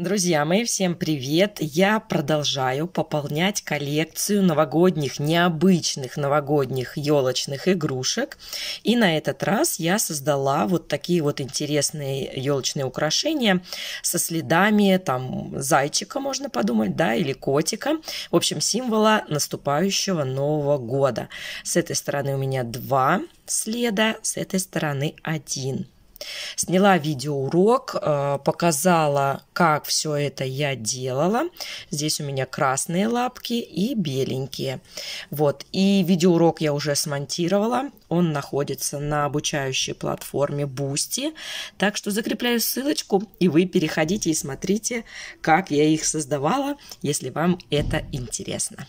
Друзья мои, всем привет! Я продолжаю пополнять коллекцию новогодних, необычных новогодних елочных игрушек. И на этот раз я создала вот такие вот интересные елочные украшения со следами там зайчика, можно подумать, да, или котика. В общем, символа наступающего Нового года. С этой стороны у меня два следа, с этой стороны один. Сняла видеоурок, э, показала, как все это я делала. Здесь у меня красные лапки и беленькие. Вот, и видеоурок я уже смонтировала. Он находится на обучающей платформе Boosty. Так что закрепляю ссылочку, и вы переходите и смотрите, как я их создавала, если вам это интересно.